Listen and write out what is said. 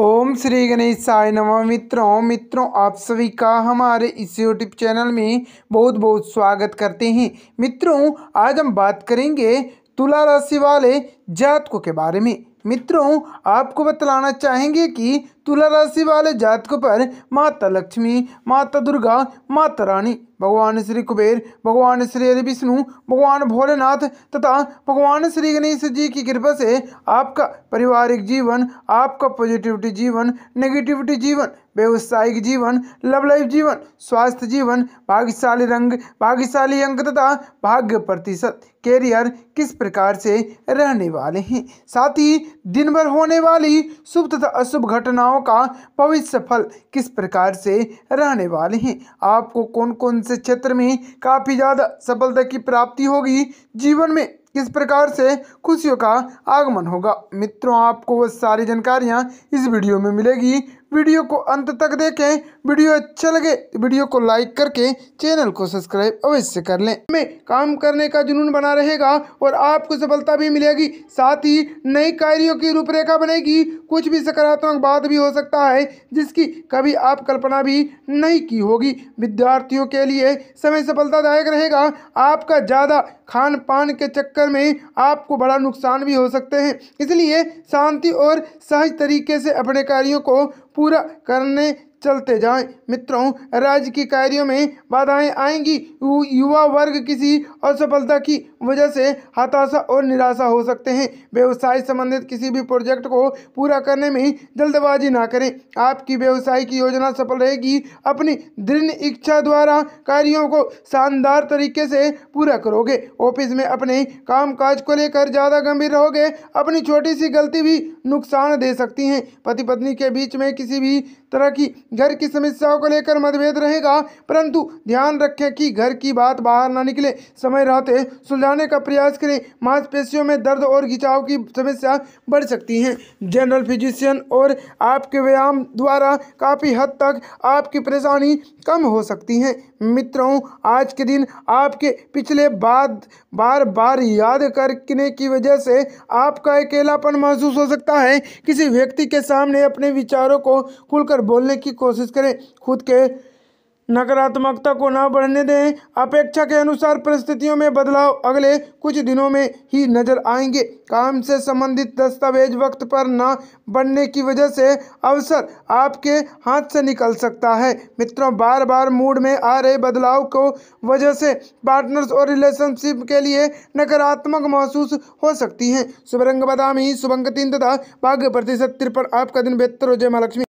ओम श्री गणेश साय नम मित्रों मित्रों आप सभी का हमारे इस यूट्यूब चैनल में बहुत बहुत स्वागत करते हैं मित्रों आज हम बात करेंगे तुला राशि वाले जातकों के बारे में मित्रों आपको बतलाना चाहेंगे कि तुला राशि वाले जातकों पर माता लक्ष्मी माता दुर्गा माता रानी भगवान श्री कुबेर भगवान श्री हरि विष्णु भगवान भोलेनाथ तथा भगवान श्री गणेश जी की कृपा से आपका पारिवारिक जीवन आपका पॉजिटिविटी जीवन नेगेटिविटी जीवन व्यवसायिक जीवन लव लाइफ जीवन स्वास्थ्य जीवन भाग्यशाली रंग भाग्यशाली अंक तथा भाग्य प्रतिशत कैरियर किस प्रकार से रहने वाले हैं साथ ही दिन भर होने वाली शुभ तथा अशुभ घटनाओं योजनाओं का भविष्य फल किस प्रकार से रहने वाले हैं आपको कौन कौन से क्षेत्र में काफ़ी ज़्यादा सफलता की प्राप्ति होगी जीवन में किस प्रकार से खुशियों का आगमन होगा मित्रों आपको वो सारी जानकारियाँ इस वीडियो में मिलेगी वीडियो को अंत तक देखें वीडियो अच्छा लगे तो वीडियो को लाइक करके चैनल को सब्सक्राइब अवश्य कर लें में काम करने का जुनून बना रहेगा और आपको सफलता भी मिलेगी साथ ही नई कार्यों की रूपरेखा बनेगी कुछ भी सकारात्मक बात भी हो सकता है जिसकी कभी आप कल्पना भी नहीं की होगी विद्यार्थियों के लिए समय सफलतादायक रहेगा आपका ज़्यादा खान पान के चक्कर में आपको बड़ा नुकसान भी हो सकते हैं इसलिए शांति और सहज तरीके से अपने कार्यों को पूरा करने चलते जाएं मित्रों राज्य के कार्यों में बाधाएं आएंगी युवा वर्ग किसी असफलता की वजह से हताशा और निराशा हो सकते हैं व्यवसाय संबंधित किसी भी प्रोजेक्ट को पूरा करने में जल्दबाजी ना करें आपकी व्यवसाय की योजना सफल रहेगी अपनी दृढ़ इच्छा द्वारा कार्यों को शानदार तरीके से पूरा करोगे ऑफिस में अपने काम को लेकर ज़्यादा गंभीर रहोगे अपनी छोटी सी गलती भी नुकसान दे सकती हैं पति पत्नी के बीच में किसी भी तरह की घर की समस्याओं को लेकर मतभेद रहेगा परंतु ध्यान रखें कि घर की बात बाहर ना निकले समय रहते सुलझाने का प्रयास करें मांसपेशियों में दर्द और घिंचाव की समस्या बढ़ सकती है जनरल फिजिशियन और आपके व्यायाम द्वारा काफ़ी हद तक आपकी परेशानी कम हो सकती है मित्रों आज के दिन आपके पिछले बाद बार बार याद करने की वजह से आपका अकेलापन महसूस हो सकता है किसी व्यक्ति के सामने अपने विचारों को खुलकर बोलने की कोशिश करें खुद के नकारात्मकता को ना बढ़ने दें अपेक्षा के अनुसार परिस्थितियों में बदलाव अगले कुछ दिनों में ही नजर आएंगे काम से संबंधित दस्तावेज वक्त पर ना बनने की वजह से अवसर आपके हाथ से निकल सकता है मित्रों बार बार मूड में आ रहे बदलाव को वजह से पार्टनर्स और रिलेशनशिप के लिए नकारात्मक महसूस हो सकती हैं शुभ रंग ही शुभंग तीन तथा भाग्य प्रतिशत तिरपन आपका दिन बेहतर हो जय महालक्ष्मी